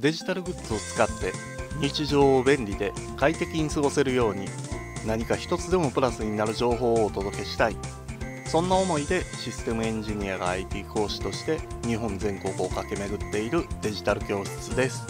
デジタルグッズを使って日常を便利で快適に過ごせるように何か一つでもプラスになる情報をお届けしたいそんな思いでシステムエンジニアが IT 講師として日本全国を駆け巡っているデジタル教室です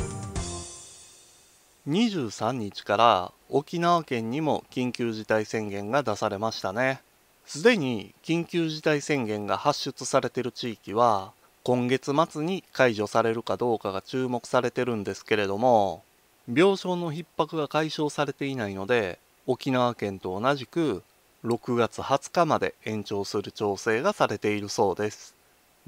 23日から沖縄県にも緊急事態宣言が出されましたねすでに緊急事態宣言が発出されている地域は今月末に解除されるかどうかが注目されてるんですけれども病床の逼迫が解消されていないので沖縄県と同じく6月20日まで延長する調整がされているそうです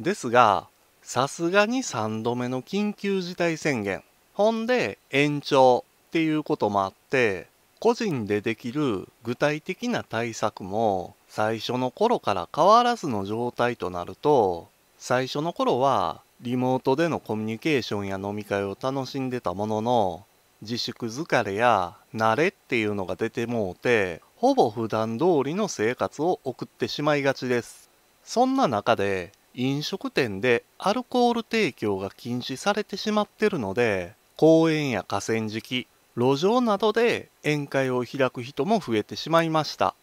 ですがさすがに3度目の緊急事態宣言ほんで延長っていうこともあって個人でできる具体的な対策も最初の頃から変わらずの状態となると最初の頃はリモートでのコミュニケーションや飲み会を楽しんでたものの自粛疲れや慣れっていうのが出てもうてほぼ普段通りの生活を送ってしまいがちですそんな中で飲食店でアルコール提供が禁止されてしまってるので公園や河川敷路上などで宴会を開く人も増えてしまいました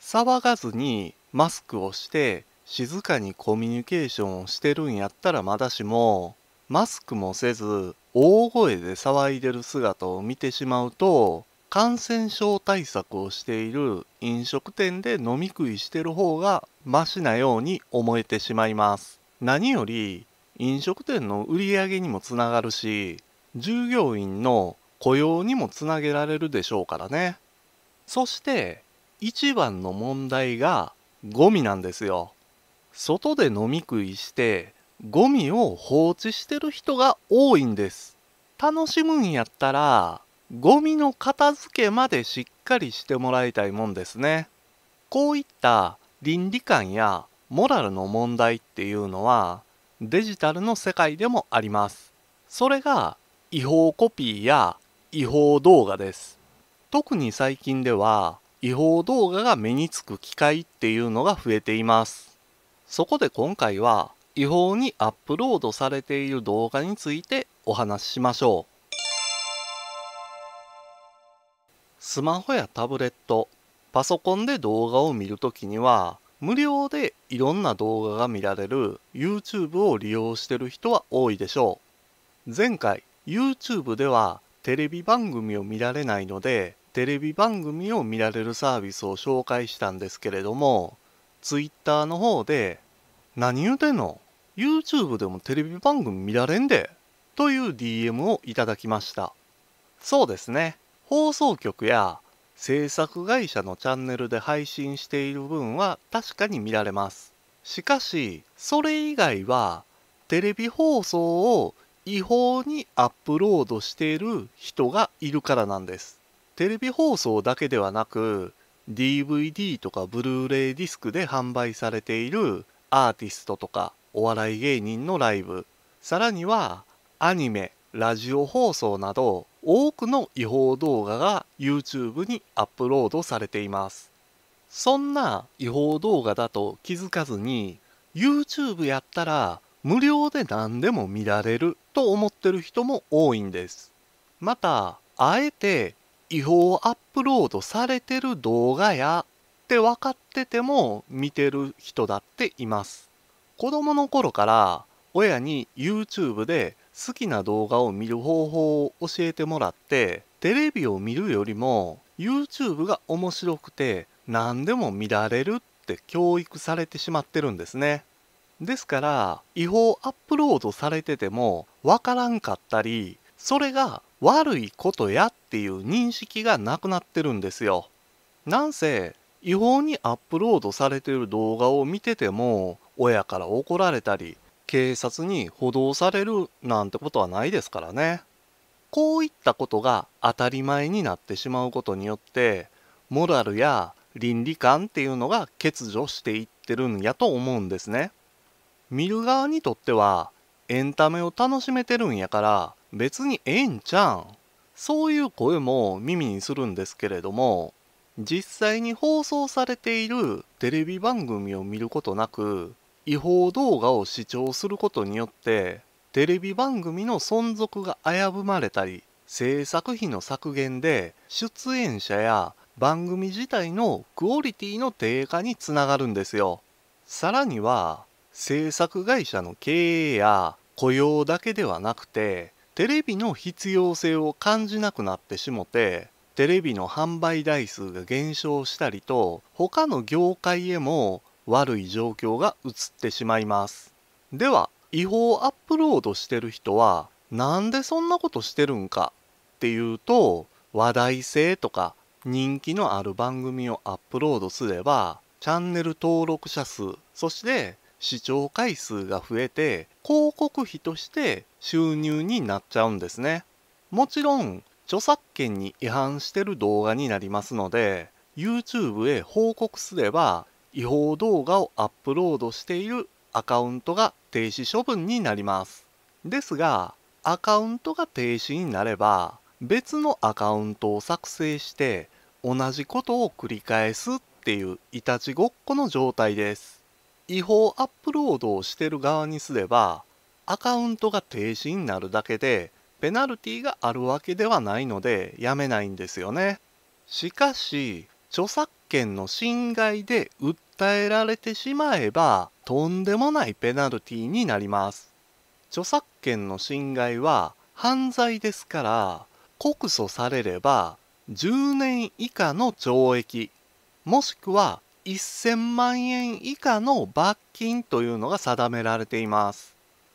騒がずにマスクをして静かにコミュニケーションをしてるんやったらまだしもマスクもせず大声で騒いでる姿を見てしまうと感染症対策をしている飲食店で飲み食いしてる方がマシなように思えてしまいます何より飲食店の売り上げにもつながるし従業員の雇用にもつなげられるでしょうからねそして一番の問題がゴミなんですよ外で飲み食いしてゴミを放置してる人が多いんです楽しむんやったらゴミの片付けまでしっかりしてもらいたいもんですねこういった倫理観やモラルの問題っていうのはデジタルの世界でもありますそれが違法コピーや違法動画です特に最近では違法動画が目につく機会っていうのが増えていますそこで今回は違法にアップロードされている動画についてお話ししましょうスマホやタブレットパソコンで動画を見るときには無料でいろんな動画が見られる YouTube を利用してる人は多いでしょう前回 YouTube ではテレビ番組を見られないのでテレビ番組を見られるサービスを紹介したんですけれども Twitter の方で何言うてんの ?YouTube でもテレビ番組見られんで。という DM をいただきました。そうですね。放送局や制作会社のチャンネルで配信している分は確かに見られます。しかし、それ以外はテレビ放送を違法にアップロードしている人がいるからなんです。テレビ放送だけではなく DVD とかブルーレイディスクで販売されているアーティストとかお笑い芸人のライブさらにはアニメラジオ放送など多くの違法動画が YouTube にアップロードされていますそんな違法動画だと気づかずに YouTube やったら無料で何でも見られると思ってる人も多いんですまたあえて違法アップロードされてる動画やって分かってても見てる人だっています子供の頃から親に YouTube で好きな動画を見る方法を教えてもらってテレビを見るよりも YouTube が面白くて何でも見られるって教育されてしまってるんですねですから違法アップロードされててもわからんかったりそれが悪いことやっていう認識がなくなってるんですよなんせ違法にアップロードされている動画を見てても親から怒られたり警察に補導されるなんてことはないですからねこういったことが当たり前になってしまうことによってモラルや倫理観っていうのが欠如していってるんやと思うんですね見る側にとってはエンタメを楽しめてるんやから別にええんちゃうんそういう声も耳にするんですけれども実際に放送されているテレビ番組を見ることなく違法動画を視聴することによってテレビ番組の存続が危ぶまれたり制作費の削減で出演者や番組自体のクオリティの低下につながるんですよさらには制作会社の経営や雇用だけではなくてテレビの必要性を感じなくなってしもてテレビの販売台数が減少したりと他の業界へも悪い状況が移ってしまいますでは違法アップロードしてる人はなんでそんなことしてるんかっていうと話題性とか人気のある番組をアップロードすればチャンネル登録者数そして視聴回数が増えて広告費として収入になっちゃうんですねもちろん著作権に違反してる動画になりますので YouTube へ報告すれば違法動画をアップロードしているアカウントが停止処分になりますですがアカウントが停止になれば別のアカウントを作成して同じことを繰り返すっていういたちごっこの状態です違法アップロードをしてる側にすればアカウントが停止になるだけでペナルティがあるわけではないのでやめないんですよね。しかし著作権の侵害で訴えられてしまえばとんでもないペナルティになります。著作権の侵害は犯罪ですから告訴されれば10年以下の懲役もしくは1000万円以下の罰金というのが定められています。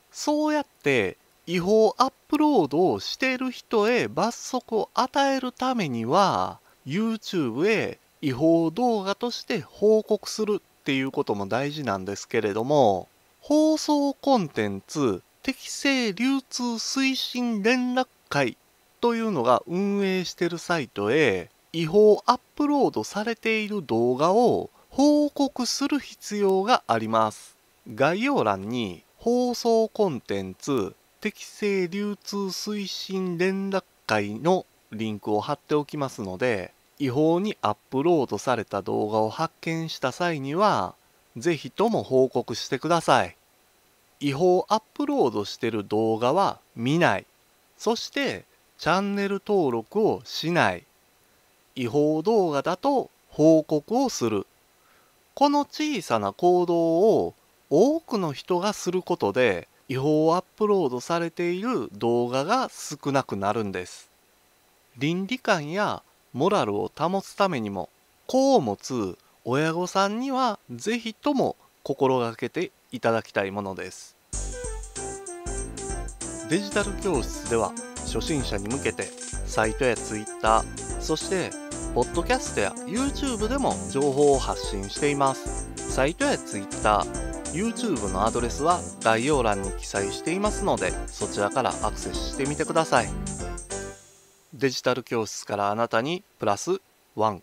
そうやって違法アップロードをしている人へ罰則を与えるためには YouTube へ違法動画として報告するっていうことも大事なんですけれども放送コンテンツ適正流通推進連絡会というのが運営してるサイトへ違法アップロードされている動画を報告する必要があります。概要欄に放送コンテンツ適正流通推進連絡会のリンクを貼っておきますので違法にアップロードされた動画を発見した際には是非とも報告してください違法アップロードしてる動画は見ないそしてチャンネル登録をしない違法動画だと報告をするこの小さな行動を多くの人がすることで違法アップロードされている動画が少なくなるんです倫理観やモラルを保つためにも子を持つ親御さんには是非とも心がけていただきたいものですデジタル教室では初心者に向けてサイトや Twitter そしてポッドキャストや YouTube でも情報を発信していますサイトや Twitter YouTube のアドレスは概要欄に記載していますのでそちらからアクセスしてみてくださいデジタル教室からあなたにプラスン